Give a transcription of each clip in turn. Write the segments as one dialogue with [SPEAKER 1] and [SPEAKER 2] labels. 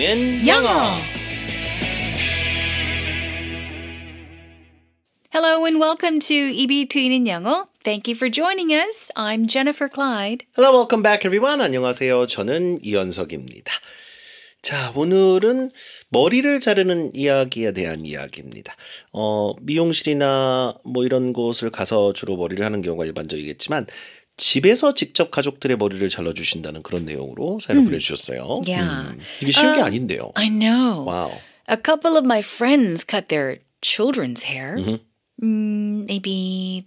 [SPEAKER 1] 영어.
[SPEAKER 2] Hello and welcome to EB 트이는 영어. Thank you for joining us. I'm Jennifer Clyde.
[SPEAKER 1] Hello, welcome back everyone. 안녕하세요. 저는 이현석입니다. 자, 오늘은 머리를 자르는 이야기에 대한 이야기입니다. 어, 미용실이나 뭐 이런 곳을 가서 주로 머리를 하는 경우가 일반적이겠지만 집에서 직접 가족들의 머리를 잘라 주신다는 그런 내용으로 사연을 보내 주셨어요. Yeah. 음, 이게 쉬운 uh, 게 아닌데요. I know. Wow.
[SPEAKER 2] A couple of my friends cut their children's hair. Mm-hmm. Mm, maybe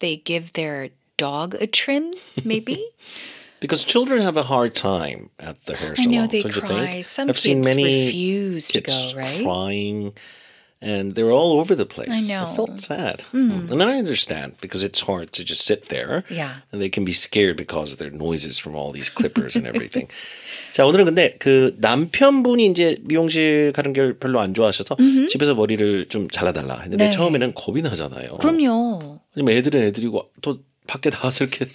[SPEAKER 2] they give their dog a trim. Maybe.
[SPEAKER 1] Because children have a hard time at the hair salon. I know they cry. Some I've kids seen many refuse kids to go, right? Crying and they were all over the place. I know. I felt sad. Mm. And I understand because it's hard to just sit there. Yeah. And they can be scared because of their noises from all these clippers and everything. 자, 오늘은 근데 그 남편분이 이제 미용실 가는 걸 별로 안 좋아하셔서 mm -hmm. 집에서 머리를 좀 잘라달라 했는데 네. 처음에는 겁이 나잖아요.
[SPEAKER 2] 그럼요.
[SPEAKER 1] 아니면 애들은 애들이고 또 밖에 나와서 이렇게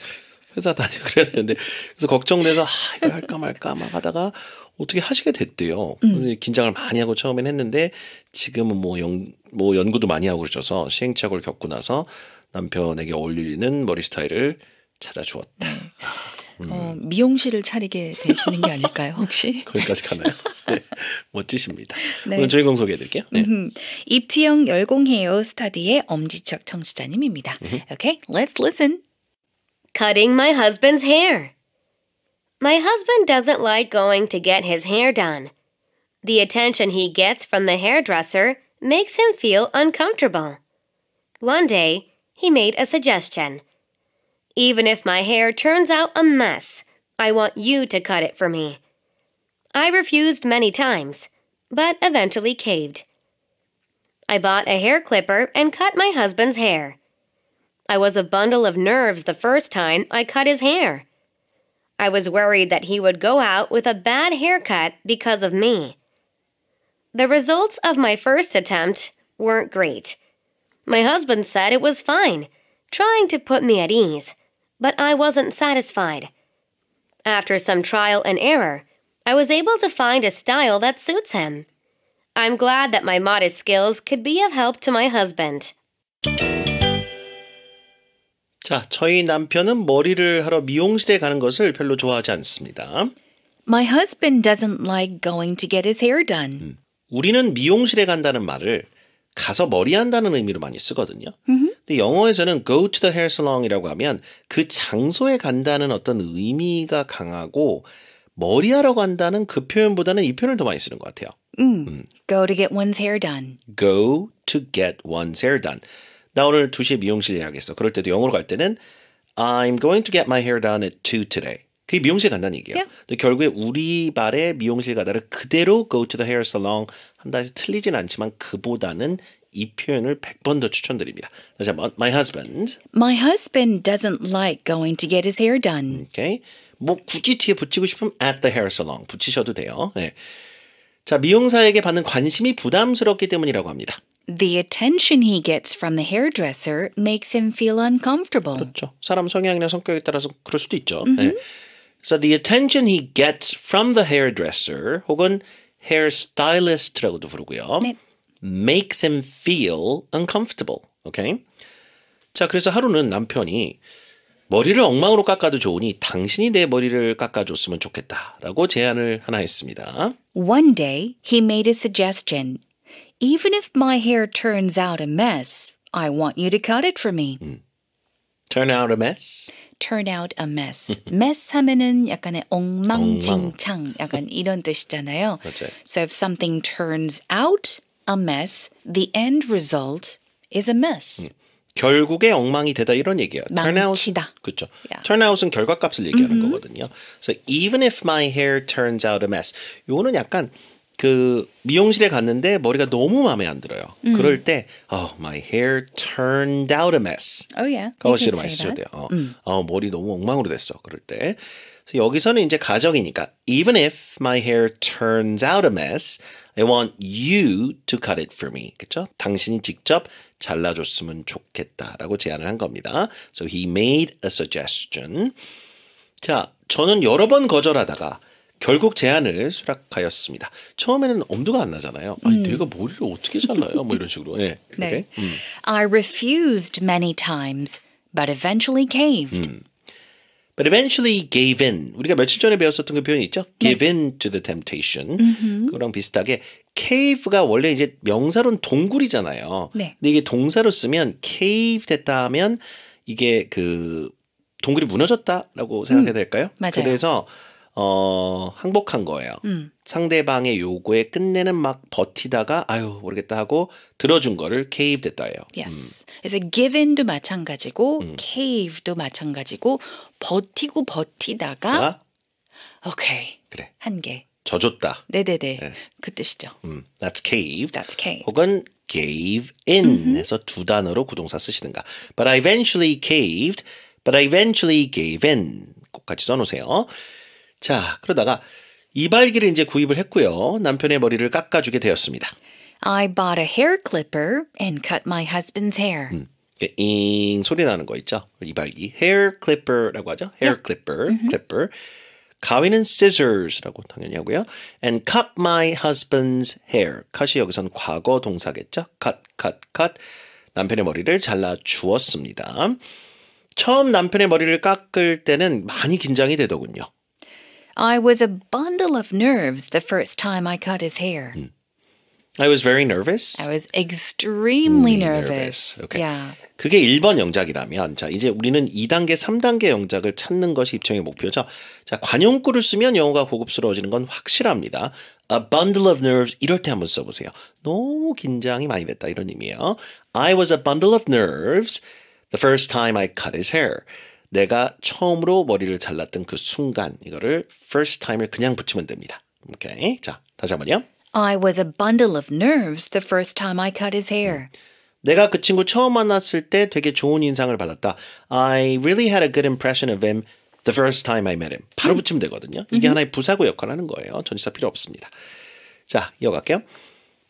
[SPEAKER 1] 회사 다니고 그래야 되는데 그래서 걱정돼서 아 이걸 할까 말까 막 하다가 어떻게 하시게 됐대요. 음. 그래서 긴장을 많이 하고 처음엔 했는데 지금은 뭐, 연, 뭐 연구도 많이 하고 그러셔서 시행착오를 겪고 나서 남편에게 어울리는 머리 스타일을 찾아주었다. 네. 음. 어,
[SPEAKER 2] 미용실을 차리게 되시는 게 아닐까요, 혹시?
[SPEAKER 1] 거기까지 가나요? 네, 멋지십니다. 네. 오늘 주인공 소개해드릴게요.
[SPEAKER 2] 네. 입티형 열공해요
[SPEAKER 3] 스타디의 엄지척 청취자님입니다. 음흠. Okay, let's listen. cutting my husband's hair. My husband doesn't like going to get his hair done. The attention he gets from the hairdresser makes him feel uncomfortable. One day, he made a suggestion. Even if my hair turns out a mess, I want you to cut it for me. I refused many times, but eventually caved. I bought a hair clipper and cut my husband's hair. I was a bundle of nerves the first time I cut his hair. I was worried that he would go out with a bad haircut because of me. The results of my first attempt weren't great. My husband said it was fine, trying to put me at ease, but I wasn't satisfied. After some trial and error, I was able to find a style that suits him. I'm glad that my modest skills could be of help to my husband.
[SPEAKER 1] 자, 저희 남편은 머리를 하러 미용실에 가는 것을 별로 좋아하지 않습니다.
[SPEAKER 2] My husband doesn't like going to get his hair done. 음,
[SPEAKER 1] 우리는 미용실에 간다는 말을 가서 머리 한다는 의미로 많이 쓰거든요. Mm-hmm. 근데 영어에서는 go to the hair salon이라고 하면 그 장소에 간다는 어떤 의미가 강하고 머리하러 간다는 그 표현보다는 이 표현을 더 많이 쓰는 것 같아요.
[SPEAKER 2] 음. 음. Go to get one's hair done.
[SPEAKER 1] Go to get one's hair done. 나 오늘 2시에 미용실 예약했어. 그럴 때도 영어로 갈 때는 I'm going to get my hair done at 2 today. 그게 미용실 간다는 얘기예요. Yeah. 근데 결국에 우리 말의 미용실 가다를 그대로 go to the hair salon 한다 해서 틀리진 않지만 그보다는 이 표현을 100번 더 추천드립니다. 다시 한번 my husband.
[SPEAKER 2] My husband doesn't like going to get his hair
[SPEAKER 1] done. Okay. 뭐 굳이 뒤에 붙이고 싶으면 at the hair salon 붙이셔도 돼요. 네. 자, 미용사에게 받는 관심이 부담스럽기 때문이라고 합니다. The attention he gets
[SPEAKER 2] from the hairdresser makes him feel uncomfortable.
[SPEAKER 1] 그렇죠. 사람 성향이나 성격에 따라서 그럴 수도 있죠. 네. So the attention he gets from the hairdresser 혹은 hairstylist라고도 부르고요. 네. makes him feel uncomfortable. Okay? 자, 그래서 하루는 남편이 머리를 엉망으로 깎아도 좋으니 당신이 내 머리를 깎아줬으면 좋겠다라고 제안을 하나 했습니다. One
[SPEAKER 2] day he made a suggestion even if my hair turns out a mess, I want you to cut it for me. 음. Hmm.
[SPEAKER 1] Turn out a mess?
[SPEAKER 2] turn out a mess. mess 하면은 약간의 엉망진창 약간 이런 뜻이잖아요. So if something turns out a mess, the end result is a mess.
[SPEAKER 1] 결국에 엉망이 되다 이런 얘기야. 얘기예요. 망치다. 그렇죠. Yeah. Turnout은 결과값을 얘기하는 mm -hmm. 거거든요. So even if my hair turns out a mess. 요거는 약간 그 미용실에 갔는데 머리가 너무 마음에 안 들어요. 음. 그럴 때 oh my hair turned out a mess.
[SPEAKER 2] Oh yeah. 그것으로 많이 쓰 돼요. 어, 음.
[SPEAKER 1] 어, 머리 너무 엉망으로 됐어. 그럴 때. 그래서 여기서는 이제 가정이니까 even if my hair turns out a mess, I want you to cut it for me. 그렇죠? 당신이 직접 잘라줬으면 좋겠다라고 제안을 한 겁니다. So he made a suggestion. 자, 저는 여러 번 거절하다가 결국 제안을 수락하였습니다. 처음에는 엄두가 안 나잖아요. 아니, 음. 내가 머리를 어떻게 잘라요? 뭐 이런 식으로. 예. 네. 음.
[SPEAKER 2] I refused many times, but eventually caved.
[SPEAKER 1] 음. But eventually gave in. 우리가 며칠 전에 배웠었던 그 표현이 있죠. 네. Give in to the temptation. 음흠. 그거랑 비슷하게 cave가 원래 이제 명사로는 동굴이잖아요. 네. 근데 이게 동사로 쓰면 cave 됐다 하면 이게 그 동굴이 무너졌다라고 생각해야 음. 될까요? 음. 맞아요. 그래서 어, 항복한 거예요. 음. 상대방의 요구에 끝내는 막 버티다가 아유 모르겠다 하고 들어준 거를 cave 됐다예요.
[SPEAKER 2] Yes. 음. 그래서 given도 마찬가지고 음. cave도 마찬가지고 버티고 버티다가 아? 오케이 그래 한 개.
[SPEAKER 1] 져줬다.
[SPEAKER 2] 네네네. 네.
[SPEAKER 1] 그 뜻이죠. 음, that's cave. That's cave. 혹은 gave in 해서 mm-hmm. 두 단어로 구동사 쓰시는가. But I eventually caved. But I eventually gave in. 꼭같이 써놓으세요. 자, 그러다가 이발기를 이제 구입을 했고요. 남편의 머리를 깎아주게 되었습니다.
[SPEAKER 2] I bought a hair clipper and cut my husband's hair. 음.
[SPEAKER 1] 잉 소리 나는 거 있죠? 이발기. hair clipper라고 하죠. hair clipper, clipper. 가위는 scissors라고 당연히 하고요. and cut my husband's hair. cut이 여기선 과거 동사겠죠? cut, cut, cut. 남편의 머리를 잘라 주었습니다. 처음 남편의 머리를 깎을 때는 많이 긴장이 되더군요.
[SPEAKER 2] I was a bundle of nerves the first time I cut his hair. Mm.
[SPEAKER 1] I was very nervous. I
[SPEAKER 2] was extremely nervous.
[SPEAKER 1] nervous. Okay. Yeah. 그게 1번 영작이라면 자, 이제 우리는 2단계, 3단계 영작을 찾는 것이 입청의 목표죠. 자, 관용구를 쓰면 영어가 고급스러워지는 건 확실합니다. A bundle of nerves 이럴 때 한번 써 보세요. 너무 긴장이 많이 됐다 이런 의미예요. I was a bundle of nerves the first time I cut his hair. 내가 처음으로 머리를 잘랐던 그 순간 이거를 first time을 그냥 붙이면 됩니다. 오케이. 자, 다시 한번요.
[SPEAKER 2] I was a bundle of nerves the first time I cut his hair.
[SPEAKER 1] 내가 그 친구 처음 만났을 때 되게 좋은 인상을 받았다. I really had a good impression of him the first time I met him. 바로 붙이면 되거든요. 이게 하나의 부사고 역할을 하는 거예요. 전치사 필요 없습니다. 자, 이어갈게요.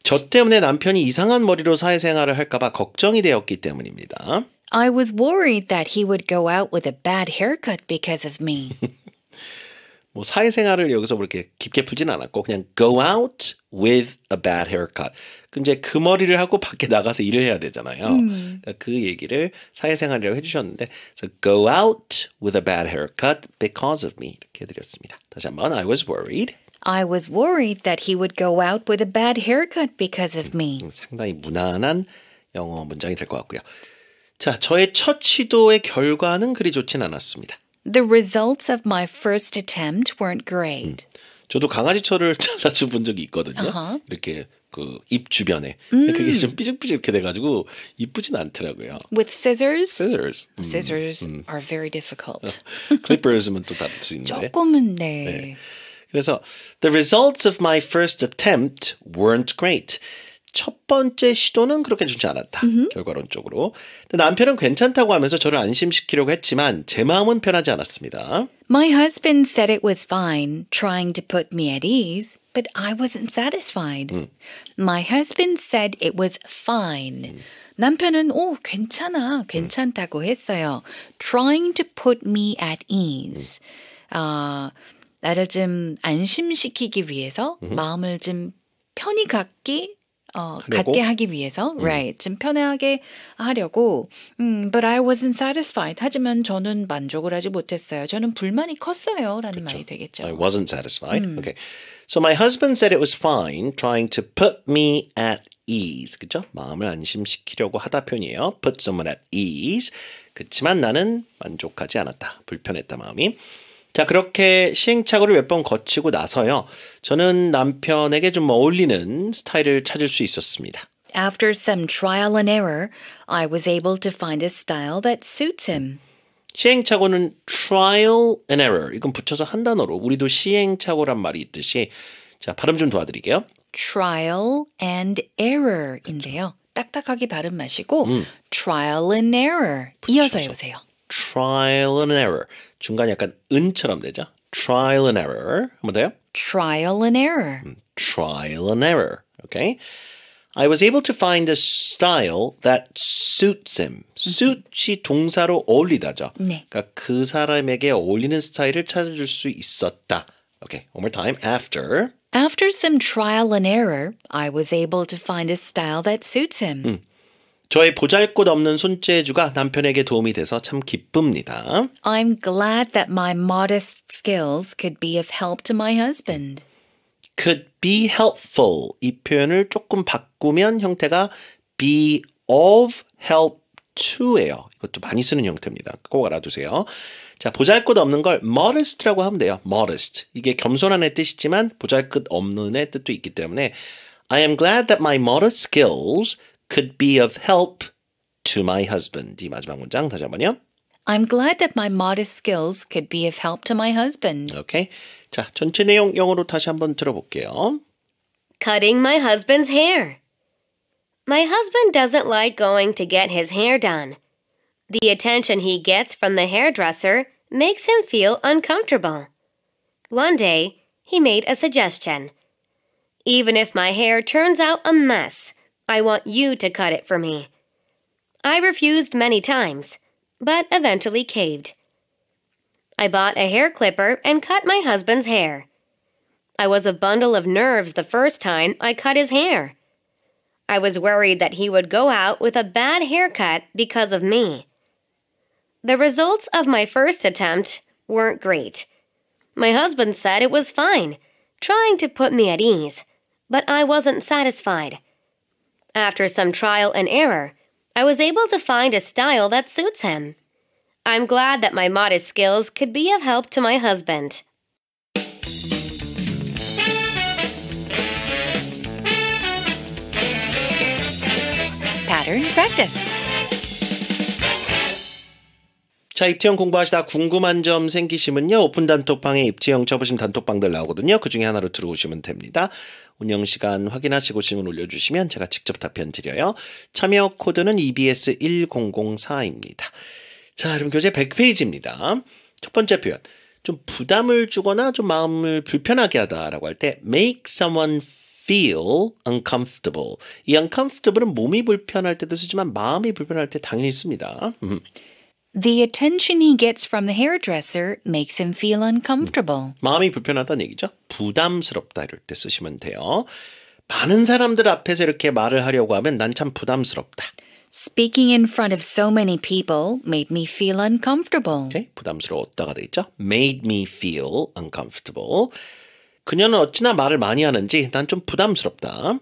[SPEAKER 1] 저 때문에 남편이 이상한 머리로 사회생활을 할까봐 걱정이 되었기 때문입니다.
[SPEAKER 2] I was worried that he would go out with a bad haircut because of me.
[SPEAKER 1] 뭐 사회생활을 여기서 그렇게 깊게 풀진 않았고 그냥 go out with a bad haircut. 이제 그 머리를 하고 밖에 나가서 일을 해야 되잖아요. 음. 그러니까 그 얘기를 사회생활이라고 해주셨는데 so go out with a bad haircut because of me 이렇게 해드렸습니다. 다시 한번 I was worried.
[SPEAKER 2] I was worried that he would go out with a bad haircut because of me.
[SPEAKER 1] 상당히 무난한 영어 문장이 될 것 같고요. 자, 저의 첫 시도의 결과는 그리 좋진 않았습니다.
[SPEAKER 2] The results of my first attempt weren't great.
[SPEAKER 1] 음, 저도 강아지 털을 잘라준 적이 있거든요. Uh-huh. 이렇게 그 입 주변에 음. 그게 좀 삐죽삐죽게 돼가지고 이쁘진 않더라고요.
[SPEAKER 2] With scissors. Scissors. 음, scissors 음. are very difficult.
[SPEAKER 1] Clippers면 또 다를 수 있는데. 조금은 네. 네. 그래서 the results of my first attempt weren't great. 첫 번째 시도는 그렇게 좋지 않았다. Mm-hmm. 결과론적으로. 남편은 괜찮다고 하면서 저를 안심시키려고 했지만 제 마음은 편하지 않았습니다.
[SPEAKER 2] My husband said it was fine, trying to put me at ease, but I wasn't satisfied. 음. My husband said it was fine. 음. 남편은 오 괜찮아 괜찮다고 했어요. Trying to put me at ease. 음. 어, 나를 좀 안심시키기 위해서 음 마음을 좀 편히 갖기 어, 하려고? 갖게 하기 위해서 음. right 좀 편하게 하려고 음, but I wasn't satisfied 하지만 저는 만족을 하지 못했어요. 저는 불만이 컸어요라는 말이 되겠죠.
[SPEAKER 1] I wasn't satisfied. 음. Okay. So my husband said it was fine trying to put me at ease. 그죠? 마음을 안심시키려고 하다 표현이에요. put someone at ease. 그렇지만 나는 만족하지 않았다. 불편했다 마음이. 자, 그렇게 시행착오를 몇 번 거치고 나서요. 저는 남편에게 좀 어울리는 스타일을 찾을 수 있었습니다.
[SPEAKER 2] After some trial and error, I was able to find a style that suits him.
[SPEAKER 1] 시행착오는 trial and error. 이건 붙여서 한 단어로 우리도 시행착오란 말이 있듯이 자, 발음 좀 도와드릴게요.
[SPEAKER 2] trial and error인데요. 딱딱하게 발음 마시고 음. trial and error 붙여서. 이어서 해보세요.
[SPEAKER 1] trial and error. 중간에 약간 은처럼 되죠. trial and error. 한번 돼요?
[SPEAKER 2] trial and error.
[SPEAKER 1] trial and error. Okay. I was able to find a style that suits him. suit이 동사로 어울리다죠. 네. 그러니까 그 사람에게 어울리는 스타일을 찾아줄 수 있었다. Okay, one more time. After.
[SPEAKER 2] After some trial and error, I was able to find a style that suits him.
[SPEAKER 1] 음, 저의 보잘것없는 손재주가 남편에게 도움이 돼서 참 기쁩니다.
[SPEAKER 2] I'm glad that my modest skills could be of help to my husband.
[SPEAKER 1] could be helpful 이 표현을 조금 바꾸면 형태가 be of help to예요. 이것도 많이 쓰는 형태입니다. 꼭 알아두세요. 자, 보잘것없는 걸 modest라고 하면 돼요. modest. 이게 겸손한의 뜻이지만 보잘것없는의 뜻도 있기 때문에 I am glad that my modest skills could be of help to my husband. 이 마지막 문장 다시 한번요. I'm
[SPEAKER 2] glad that my modest skills could be of
[SPEAKER 3] help to my husband.
[SPEAKER 1] Okay. 자, 전체 내용 영어로 다시 한 번 들어볼게요.
[SPEAKER 3] Cutting my husband's hair. My husband doesn't like going to get his hair done. The attention he gets from the hairdresser makes him feel uncomfortable. One day, he made a suggestion. Even if my hair turns out a mess, I want you to cut it for me. I refused many times, but eventually caved. I bought a hair clipper and cut my husband's hair. I was a bundle of nerves the first time I cut his hair. I was worried that he would go out with a bad haircut because of me. The results of my first attempt weren't great. My husband said it was fine, trying to put me at ease, but I wasn't satisfied. After some trial and error, I was able to find a style that suits him. I'm glad that my modest skills could be of help to my husband.
[SPEAKER 1] Pattern practice. 자, 입체형 공부하시다 궁금한 점 생기시면요. 오픈 단톡방에 입체형 쳐보시면 단톡방들 나오거든요. 그 중에 하나로 들어오시면 됩니다. 운영 시간 확인하시고 질문 올려주시면 제가 직접 답변 드려요. 참여 코드는 EBS1004입니다. 자, 여러분 교재 100페이지입니다. 첫 번째 표현. 좀 부담을 주거나 좀 마음을 불편하게 하다라고 할 때 make someone feel uncomfortable. 이 uncomfortable은 몸이 불편할 때도 쓰지만 마음이 불편할 때 당연히 씁니다. 음.
[SPEAKER 2] The attention he gets from the hairdresser makes him feel uncomfortable.
[SPEAKER 1] 마음이 불편하다는 얘기죠. 부담스럽다 이럴 때 쓰시면 돼요. 많은 사람들 앞에서 이렇게 말을 하려고 하면 난 참 부담스럽다.
[SPEAKER 2] Speaking in front of so many people made me feel uncomfortable. Okay,
[SPEAKER 1] 부담스러웠다가 돼 있죠. made me feel uncomfortable. 그녀는 어찌나 말을 많이 하는지 난 좀 부담스럽다.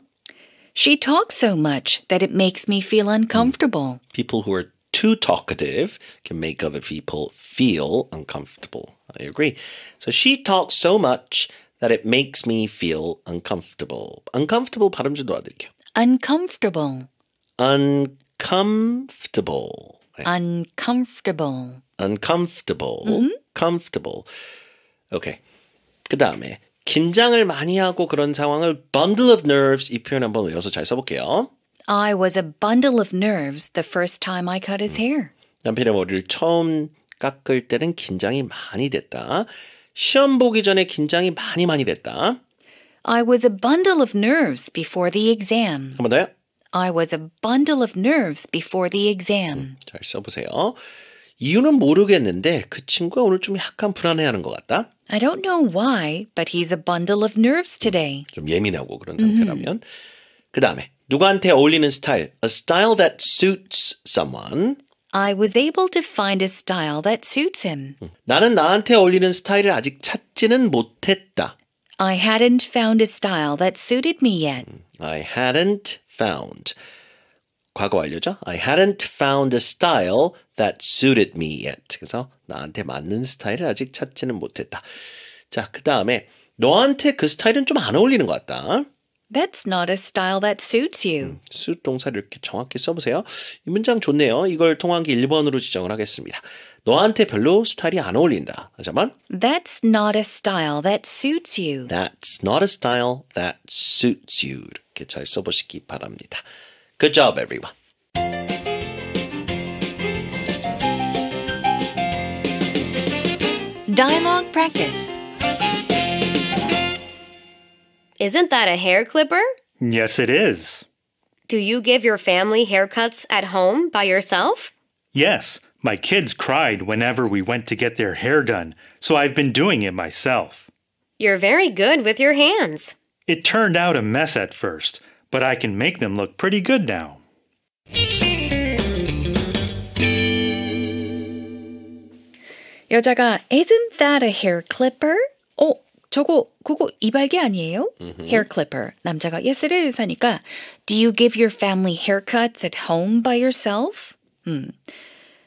[SPEAKER 2] She talks so much that it makes me feel uncomfortable.
[SPEAKER 1] People who are too talkative can make other people feel uncomfortable. I agree. So she talks so much that it makes me feel uncomfortable. uncomfortable 발음 좀 도와드릴게요.
[SPEAKER 2] uncomfortable
[SPEAKER 1] uncomfortable
[SPEAKER 2] uncomfortable
[SPEAKER 1] uncomfortable mm-hmm. comfortable okay 그 다음에 긴장을 많이 하고 그런 상황을 bundle of nerves 이 표현 한번 외워서 잘 써볼게요.
[SPEAKER 2] eye was a bundle of nerves the first time I cut his hair.
[SPEAKER 1] 남편의 머리를 처음 깎을 때는 긴장이 많이 됐다. 시험 보기 전에 긴장이 많이 많이 됐다.
[SPEAKER 2] I was a bundle of nerves before the exam. 한번 더요. I was a bundle of nerves before the
[SPEAKER 1] exam. 음, 잘 써보세요. 이유는 모르겠는데 그 친구가 오늘 좀 약간 불안해하는 것 같다.
[SPEAKER 2] I don't know why, but he's a bundle of nerves today.
[SPEAKER 1] 좀 예민하고 그런 상태라면 그 다음에 누구한테 어울리는 스타일. A style that suits someone.
[SPEAKER 2] I was able to find a style that suits him.
[SPEAKER 1] 나는 나한테 어울리는 스타일을 아직 찾지는 못했다.
[SPEAKER 2] I hadn't found a style that suited me yet.
[SPEAKER 1] I hadn't found. 과거 완료죠? I hadn't found a style that suited me yet. 그래서 나한테 맞는 스타일을 아직 찾지는 못했다. 자, 그 다음에 너한테 그 스타일은 좀 안 어울리는 것 같다.
[SPEAKER 2] That's not a style that suits you.
[SPEAKER 1] suit 동사를 이렇게 정확히 써보세요. 이 문장 좋네요. 이걸 통한기 1번으로 지정을 하겠습니다. 너한테 별로 스타일이 안 어울린다. 잠깐만.
[SPEAKER 2] That's not a style that suits you.
[SPEAKER 1] That's not a style that suits you. 이렇게 잘 써보시기 바랍니다. Good job, everyone.
[SPEAKER 3] Dialogue practice. Isn't that a hair clipper?
[SPEAKER 1] Yes, it is.
[SPEAKER 3] Do you give your family haircuts at home by yourself?
[SPEAKER 1] Yes. My kids cried whenever we went to get their hair done, so I've been doing it myself.
[SPEAKER 3] You're very good with your hands.
[SPEAKER 1] It turned out a mess at first, but I can make them look pretty good now.
[SPEAKER 2] 여자가 isn't that a hair clipper? Oh. 저거 그거 이발기 아니에요? Mm-hmm. Hair clipper. 남자가 yes it is 하니까 Do you give your family haircuts at home by yourself? 음.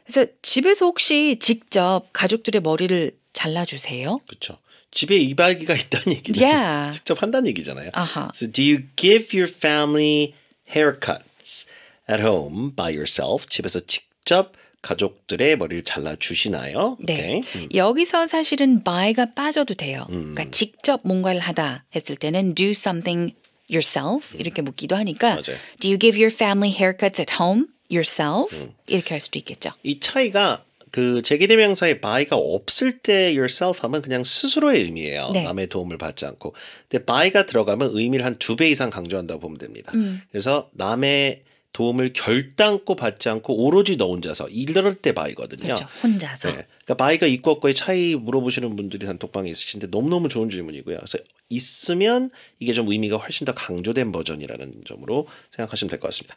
[SPEAKER 2] 그래서 집에서 혹시 직접 가족들의 머리를
[SPEAKER 1] 잘라주세요? 그렇죠. 집에 이발기가 있다는 얘기는 yeah. 직접 한다는 얘기잖아요. Uh-huh. So do you give your family haircuts at home by yourself? 집에서 직접 가족들의 머리를 잘라 주시나요? 네. 네. 음.
[SPEAKER 2] 여기서 사실은 by가 빠져도 돼요. 음. 그러니까 직접 뭔가를 하다 했을 때는 do something yourself 음. 이렇게 묻기도 하니까 맞아요. do you give your family haircuts at home yourself 음.
[SPEAKER 1] 이렇게 할 수도 있겠죠. 이 차이가 그 제기대명사에 by가 없을 때 yourself 하면 그냥 스스로의 의미예요. 네. 남의 도움을 받지 않고. 근데 by가 들어가면 의미를 한 두 배 이상 강조한다고 보면 됩니다. 음. 그래서 남의 도움을 결단코 받지 않고 오로지 너 혼자서 이럴 때 바이거든요. 그렇죠. 혼자서. 네. 그러니까 바이가 있고 없고의 차이 물어보시는 분들이 단톡방에 있으신데 너무너무 좋은 질문이고요. 그래서 있으면 이게 좀 의미가 훨씬 더 강조된 버전이라는 점으로 생각하시면 될 것 같습니다.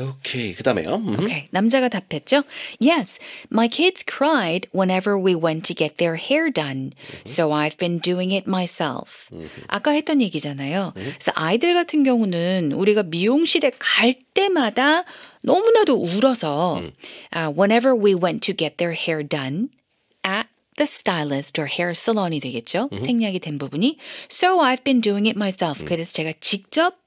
[SPEAKER 1] 오케이. 그다음에요. 음. 오케이.
[SPEAKER 2] 남자가 답했죠. Yes, my kids cried whenever we went to get their hair done. So I've been doing it myself. 아까 했던 얘기잖아요. 그래서 아이들 같은 경우는 우리가 미용실에 갈 때마다 너무나도 울어서 uh, whenever we went to get their hair done at the stylist or hair salon이 되겠죠. 생략이 된 부분이 so I've been doing it myself. 그래서 제가 직접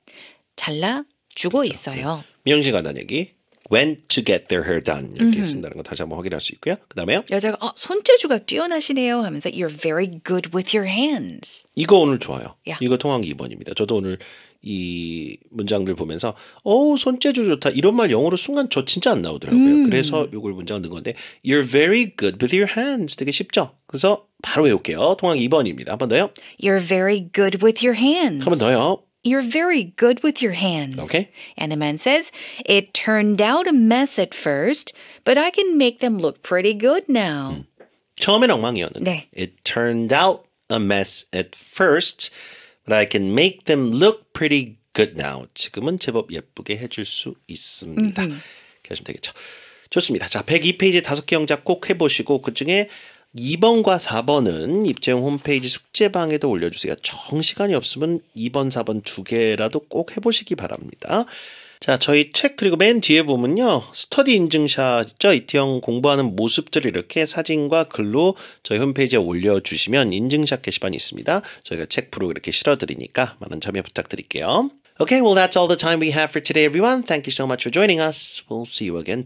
[SPEAKER 2] 잘라 주고 있어요.
[SPEAKER 1] 미용실 간다는 얘기. When to get their hair done 이렇게 음흠. 쓴다는 거 다시 한번 확인할 수 있고요. 그다음에요.
[SPEAKER 2] 여자가 어, 손재주가 뛰어나시네요 하면서 you're very good with your hands.
[SPEAKER 1] 이거 오늘 좋아요. Yeah. 이거 통항기 2번입니다. 저도 오늘 이 문장들 보면서 어 손재주 좋다 이런 말 영어로 순간 저 진짜 안 나오더라고요. 음. 그래서 이걸 문장 넣은 건데 you're very good with your hands 되게 쉽죠. 그래서 바로 외울게요. 통항 2번입니다. 한 번 더요.
[SPEAKER 2] You're very good with your hands. 한 번 더요. You're very good with your hands. Okay. And the man says, It turned out a mess at first, but I can make them look pretty good now. 음, hmm.
[SPEAKER 1] 처음엔 엉망이었는데. 네. It turned out a mess at first, but I can make them look pretty good now. 지금은 제법 예쁘게 해줄 수 있습니다.
[SPEAKER 3] 이렇게
[SPEAKER 1] 되겠죠. 좋습니다. 자, 102페이지 다섯 개 영작 꼭 해보시고 그 중에 2번과 4번은 입체용 홈페이지 숙제방에도 올려주세요. 정 시간이 없으면 2번, 4번 두 개라도 꼭 해보시기 바랍니다. 자, 저희 책 그리고 맨 뒤에 보면요. 스터디 인증샷 있죠? 이티형 공부하는 모습들을 이렇게 사진과 글로 저희 홈페이지에 올려주시면 인증샷 게시판이 있습니다. 저희가 책 프로 이렇게 실어드리니까 많은 참여 부탁드릴게요. Okay, well that's all the time we have for today everyone. Thank you so much for joining us. We'll see you again.